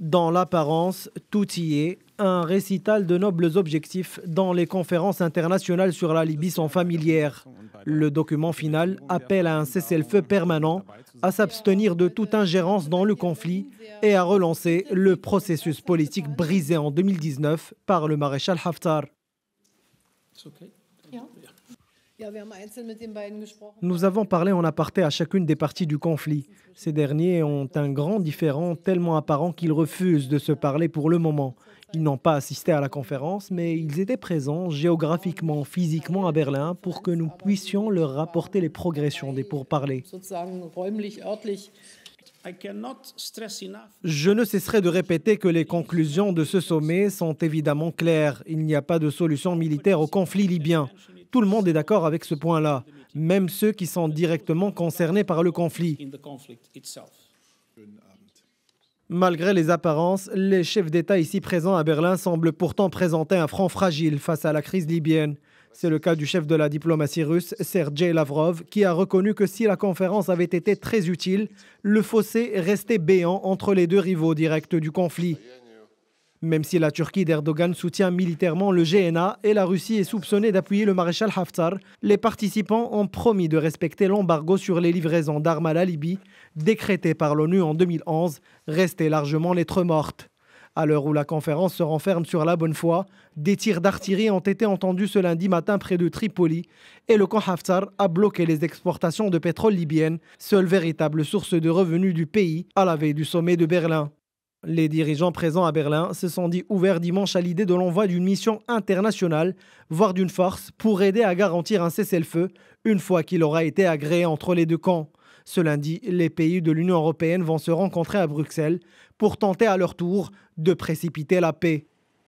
Dans l'apparence, tout y est. Un récital de nobles objectifs dans les conférences internationales sur la Libye sont familières. Le document final appelle à un cessez-le-feu permanent, à s'abstenir de toute ingérence dans le conflit et à relancer le processus politique brisé en 2019 par le maréchal Haftar. Nous avons parlé en aparté à chacune des parties du conflit. Ces derniers ont un grand différent tellement apparent qu'ils refusent de se parler pour le moment. Ils n'ont pas assisté à la conférence, mais ils étaient présents géographiquement, physiquement à Berlin pour que nous puissions leur rapporter les progressions des pourparlers. Je ne cesserai de répéter que les conclusions de ce sommet sont évidemment claires. Il n'y a pas de solution militaire au conflit libyen tout le monde est d'accord avec ce point-là, même ceux qui sont directement concernés par le conflit. Malgré les apparences, les chefs d'État ici présents à Berlin semblent pourtant présenter un front fragile face à la crise libyenne. C'est le cas du chef de la diplomatie russe, Sergei Lavrov, qui a reconnu que si la conférence avait été très utile, le fossé restait béant entre les deux rivaux directs du conflit. Même si la Turquie d'Erdogan soutient militairement le GNA et la Russie est soupçonnée d'appuyer le maréchal Haftar, les participants ont promis de respecter l'embargo sur les livraisons d'armes à la Libye, décrété par l'ONU en 2011, resté largement lettre morte. À l'heure où la conférence se renferme sur la bonne foi, des tirs d'artillerie ont été entendus ce lundi matin près de Tripoli et le camp Haftar a bloqué les exportations de pétrole libyenne, seule véritable source de revenus du pays à la veille du sommet de Berlin. Les dirigeants présents à Berlin se sont dit ouverts dimanche à l'idée de l'envoi d'une mission internationale, voire d'une force, pour aider à garantir un cessez-le-feu une fois qu'il aura été agréé entre les deux camps. Ce lundi, les pays de l'Union européenne vont se rencontrer à Bruxelles pour tenter à leur tour de précipiter la paix.